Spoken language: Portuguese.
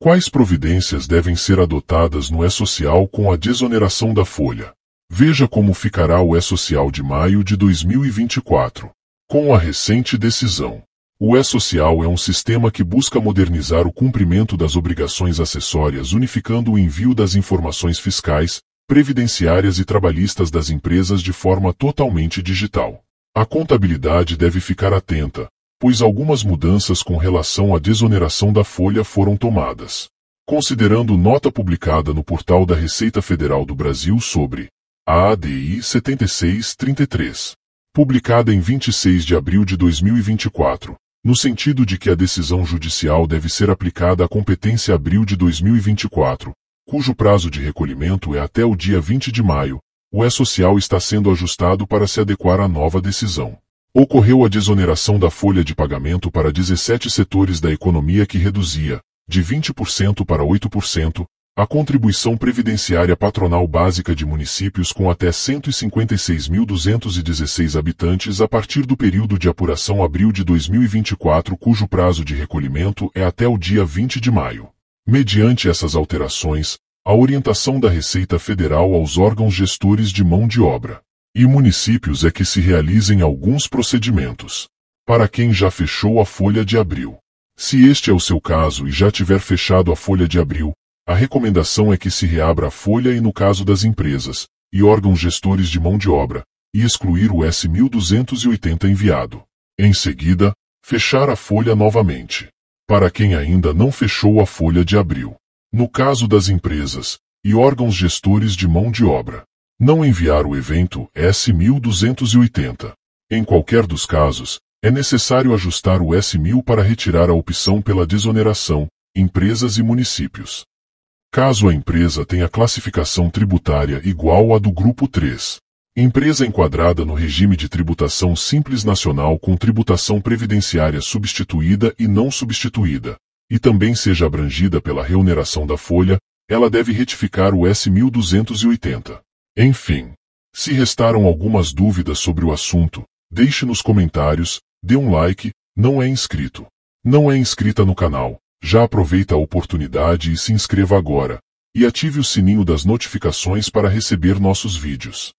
Quais providências devem ser adotadas no E-Social com a desoneração da folha? Veja como ficará o E-Social de maio de 2024. Com a recente decisão, o E-Social é um sistema que busca modernizar o cumprimento das obrigações acessórias unificando o envio das informações fiscais, previdenciárias e trabalhistas das empresas de forma totalmente digital. A contabilidade deve ficar atenta, pois algumas mudanças com relação à desoneração da folha foram tomadas. Considerando nota publicada no portal da Receita Federal do Brasil sobre a ADI 7633, publicada em 26 de abril de 2024, no sentido de que a decisão judicial deve ser aplicada à competência abril de 2024, cujo prazo de recolhimento é até o dia 20 de maio, o E-Social está sendo ajustado para se adequar à nova decisão. Ocorreu a desoneração da folha de pagamento para 17 setores da economia que reduzia, de 20% para 8%, a contribuição previdenciária patronal básica de municípios com até 156.216 habitantes a partir do período de apuração abril de 2024, cujo prazo de recolhimento é até o dia 20 de maio. Mediante essas alterações, a orientação da Receita Federal aos órgãos gestores de mão de obra e municípios é que se realizem alguns procedimentos. Para quem já fechou a folha de abril. Se este é o seu caso e já tiver fechado a folha de abril, a recomendação é que se reabra a folha e no caso das empresas e órgãos gestores de mão de obra, e excluir o S1280 enviado. Em seguida, fechar a folha novamente. Para quem ainda não fechou a folha de abril. No caso das empresas e órgãos gestores de mão de obra, não enviar o evento S1280. Em qualquer dos casos, é necessário ajustar o S1000 para retirar a opção pela desoneração, empresas e municípios. Caso a empresa tenha classificação tributária igual à do Grupo 3. Empresa enquadrada no regime de tributação simples nacional com tributação previdenciária substituída e não substituída, e também seja abrangida pela reoneração da folha, ela deve retificar o S1280. Enfim, se restaram algumas dúvidas sobre o assunto, deixe nos comentários, dê um like, não é inscrito. Não é inscrita no canal, já aproveita a oportunidade e se inscreva agora. E ative o sininho das notificações para receber nossos vídeos.